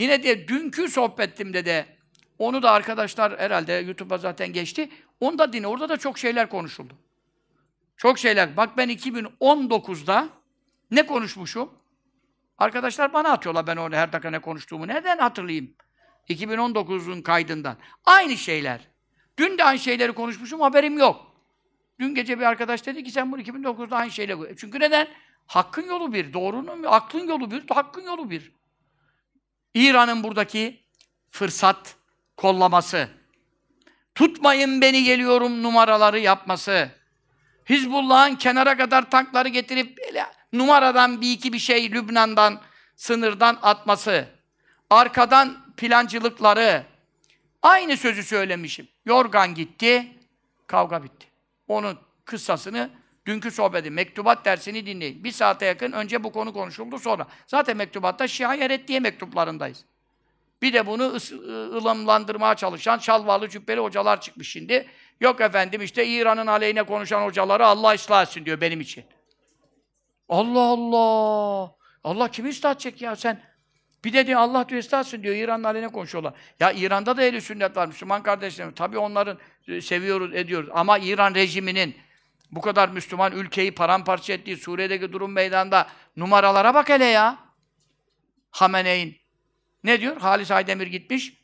Yine de dünkü sohbetimde de onu da arkadaşlar herhalde YouTube'a zaten geçti. Onu da dinle. Orada da çok şeyler konuşuldu. Çok şeyler. Bak ben 2019'da ne konuşmuşum? Arkadaşlar bana atıyorlar ben orada her dakika ne konuştuğumu. Neden hatırlayayım? 2019'un kaydından. Aynı şeyler. Dün de aynı şeyleri konuşmuşum haberim yok. Dün gece bir arkadaş dedi ki sen bunu 2009'da aynı şeyle... Çünkü neden? Hakkın yolu bir, doğrunun, aklın yolu bir, hakkın yolu bir. İran'ın buradaki fırsat kollaması, tutmayın beni geliyorum numaraları yapması, Hizbullah'ın kenara kadar tankları getirip numaradan bir iki bir şey Lübnan'dan, sınırdan atması, arkadan plancılıkları, aynı sözü söylemişim. Yorgan gitti, kavga bitti. Onun kıssasını Dünkü sohbeti, mektubat dersini dinleyin. Bir saate yakın önce bu konu konuşuldu sonra. Zaten mektubatta Şia Yeret diye mektuplarındayız. Bir de bunu ılımlandırmaya çalışan şalvarlı cübbeli hocalar çıkmış şimdi. Yok efendim işte İran'ın aleyhine konuşan hocaları Allah ıslah etsin diyor benim için. Allah Allah! Allah kimi ıslah edecek ya sen? Bir de diyor Allah diyor ıslah etsin diyor İran'ın aleyhine konuşuyorlar. Ya İran'da da ehli sünnet var Müslüman kardeşlerim. Tabii onların e, seviyoruz ediyoruz ama İran rejiminin bu kadar Müslüman ülkeyi paramparça ettiği Suriye'deki durum meydanda numaralara bak hele ya. Hameneyn. Ne diyor? Halis Aydemir gitmiş.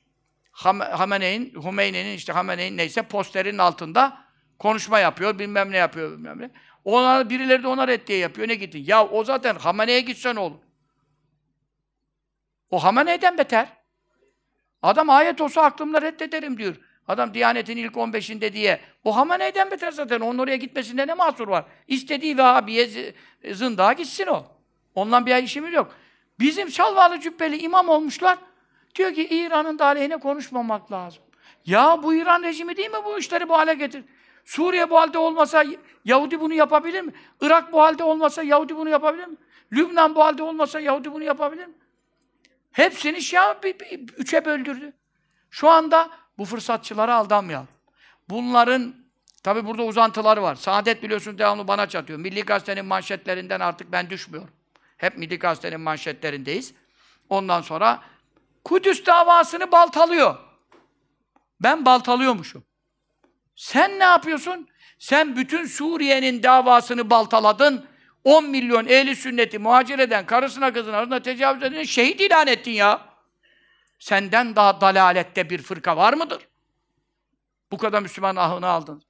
Hameneyn, Hümeyne'nin işte Hameneyn neyse posterin altında konuşma yapıyor, bilmem ne yapıyor, bilmem ne. Onlar, birileri de ona reddiye yapıyor. Ne gittin? Ya o zaten Hamene'ye gitsen olur. O Hamene'den beter. Adam ayet olsa aklımda reddederim diyor. Adam Diyanet'in ilk 15'inde diye. O Hamane'den beter zaten. Onun oraya gitmesinde ne mahsur var? İstediği Vehhabi'ye zındağa gitsin o. Ondan bir işimiz yok. Bizim şalvarlı cübbeli imam olmuşlar. Diyor ki İran'ın da aleyhine konuşmamak lazım. Ya bu İran rejimi değil mi bu işleri bu hale getir? Suriye bu halde olmasa Yahudi bunu yapabilir mi? Irak bu halde olmasa Yahudi bunu yapabilir mi? Lübnan bu halde olmasa Yahudi bunu yapabilir mi? Hepsini Şia bir, bir, üçe böldürdü. Şu anda bu fırsatçılara aldanmayalım. Bunların tabi burada uzantıları var. Saadet biliyorsunuz devamlı bana çatıyor. Milli Gazete'nin manşetlerinden artık ben düşmüyorum. Hep Milli Gazete'nin manşetlerindeyiz. Ondan sonra Kudüs davasını baltalıyor. Ben baltalıyormuşum. Sen ne yapıyorsun? Sen bütün Suriye'nin davasını baltaladın. 10 milyon ehli sünneti muhacir eden, karısına kızına, arasına tecavüz eden şehit ilan ettin ya. Senden daha dalalette bir fırka var mıdır? Bu kadar Müslüman ahını aldın.